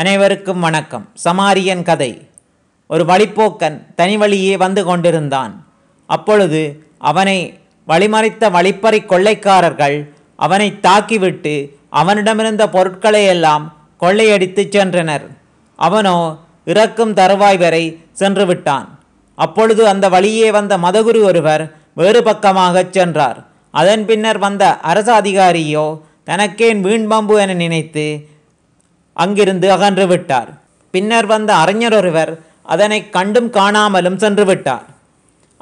அனைவருக்கும் வணக்கம் சமாரியன் கதை ஒரு வழிப்போக்கன் தனி வழியே வந்து கொண்டிருந்தான் அப்பொழுது அவனை வழிமறைத்த வழிப்பறை கொள்ளைக்காரர்கள் அவனை தாக்கிவிட்டு அவனிடமிருந்த பொருட்களையெல்லாம் கொள்ளையடித்துச் கொள்ளையடித்து சென்றனர் அவனோ இறக்கும் தருவாய் வரை சென்று விட்டான் அப்பொழுது அந்த வழியே வந்த மதகுரு ஒருவர் வேறு பக்கமாகச் சென்றார் அதன் பின்னர் வந்த அரச அதிகாரியோ தனக்கேன் வீண்பம்பு என நினைத்து அங்கிருந்து அகன்று விட்டார் பின்னர் வந்த அறிஞர் ஒருவர் அதனை கண்டும் காணாமலும் சென்று விட்டார்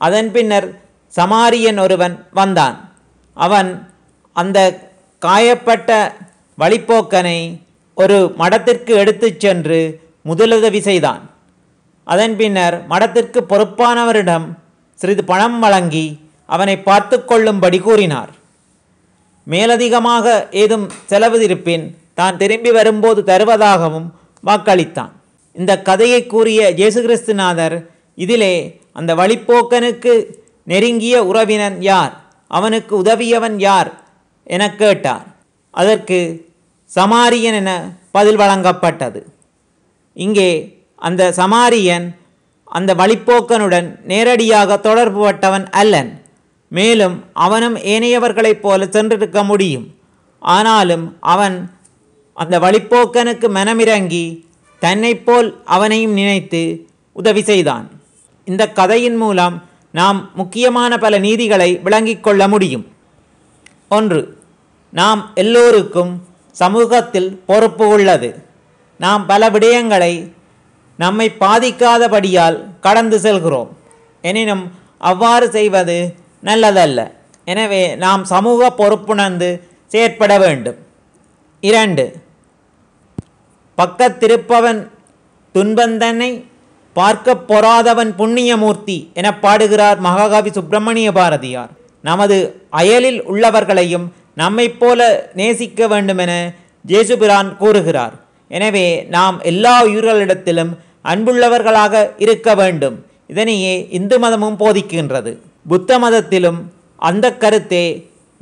அதன் பின்னர் சமாரியன் ஒருவன் வந்தான் அவன் அந்த காயப்பட்ட வழிப்போக்கனை ஒரு மடத்திற்கு எடுத்துச் சென்று முதலுதவி செய்தான் அதன் பின்னர் மடத்திற்கு பொறுப்பானவரிடம் சிறிது பணம் வழங்கி அவனை பார்த்து கொள்ளும்படி கூறினார் மேலதிகமாக ஏதும் செலவு இருப்பின் தான் திரும்பி வரும்போது தருவதாகவும் வாக்களித்தான் இந்த கதையை கூறிய ஜேசு கிறிஸ்துநாதர் இதிலே அந்த வழிப்போக்கனுக்கு நெருங்கிய உறவினன் யார் அவனுக்கு உதவியவன் யார் என கேட்டார் அதற்கு சமாரியன் என பதில் வழங்கப்பட்டது இங்கே அந்த சமாரியன் அந்த வழிப்போக்கனுடன் நேரடியாக தொடர்புபட்டவன் அல்லன் மேலும் அவனும் ஏனையவர்களைப் போல சென்றிருக்க முடியும் ஆனாலும் அவன் அந்த வழிப்போக்கனுக்கு மனமிறங்கி தன்னை போல் அவனையும் நினைத்து உதவி செய்தான் இந்த கதையின் மூலம் நாம் முக்கியமான பல நீதிகளை விளங்கிக் கொள்ள முடியும் ஒன்று நாம் எல்லோருக்கும் சமூகத்தில் பொறுப்பு உள்ளது நாம் பல விடயங்களை நம்மை பாதிக்காதபடியால் கடந்து செல்கிறோம் எனினும் அவ்வாறு செய்வது நல்லதல்ல எனவே நாம் சமூக பொறுப்புணர்ந்து செயற்பட வேண்டும் இரண்டு பக்கத்திருப்பவன் துன்பந்தனை பார்க்க பொறாதவன் புண்ணியமூர்த்தி என பாடுகிறார் மகாகவி சுப்பிரமணிய பாரதியார் நமது அயலில் உள்ளவர்களையும் நம்மை போல நேசிக்க வேண்டுமென ஜேசுபிரான் கூறுகிறார் எனவே நாம் எல்லா உயிர்களிடத்திலும் அன்புள்ளவர்களாக இருக்க வேண்டும் இதனையே இந்து மதமும் போதிக்கின்றது புத்த மதத்திலும் அந்த கருத்தே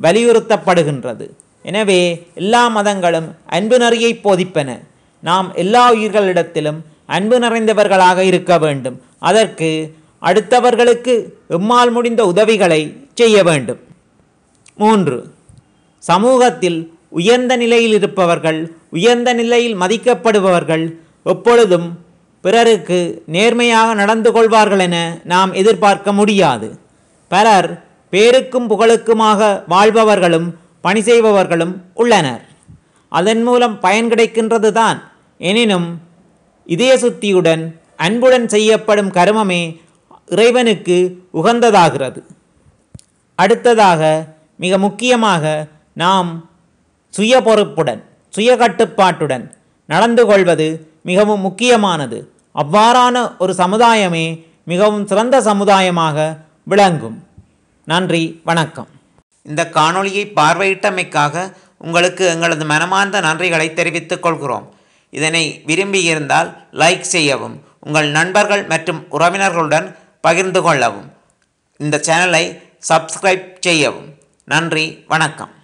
வலியுறுத்தப்படுகின்றது எனவே எல்லா மதங்களும் அன்பு நெறியை போதிப்பன நாம் எல்லா உயிர்களிடத்திலும் அன்பு நிறைந்தவர்களாக இருக்க வேண்டும் அதற்கு அடுத்தவர்களுக்கு எம்மால் முடிந்த உதவிகளை செய்ய வேண்டும் மூன்று சமூகத்தில் உயர்ந்த நிலையில் இருப்பவர்கள் உயர்ந்த நிலையில் மதிக்கப்படுபவர்கள் எப்பொழுதும் பிறருக்கு நேர்மையாக நடந்து கொள்வார்கள் என நாம் எதிர்பார்க்க முடியாது பலர் பேருக்கும் புகழுக்குமாக வாழ்பவர்களும் பணி செய்பவர்களும் உள்ளனர் அதன் மூலம் பயன் கிடைக்கின்றது தான் எனினும் இதய சுத்தியுடன் அன்புடன் செய்யப்படும் கருமமே இறைவனுக்கு உகந்ததாகிறது அடுத்ததாக மிக முக்கியமாக நாம் சுய பொறுப்புடன் சுய கட்டுப்பாட்டுடன் நடந்து கொள்வது மிகவும் முக்கியமானது அவ்வாறான ஒரு சமுதாயமே மிகவும் சிறந்த சமுதாயமாக விளங்கும் நன்றி வணக்கம் இந்த காணொளியை பார்வையிட்டமைக்காக உங்களுக்கு எங்களது மனமார்ந்த நன்றிகளை தெரிவித்துக் கொள்கிறோம் இதனை விரும்பியிருந்தால் லைக் செய்யவும் உங்கள் நண்பர்கள் மற்றும் உறவினர்களுடன் பகிர்ந்து கொள்ளவும் இந்த சேனலை சப்ஸ்கிரைப் செய்யவும் நன்றி வணக்கம்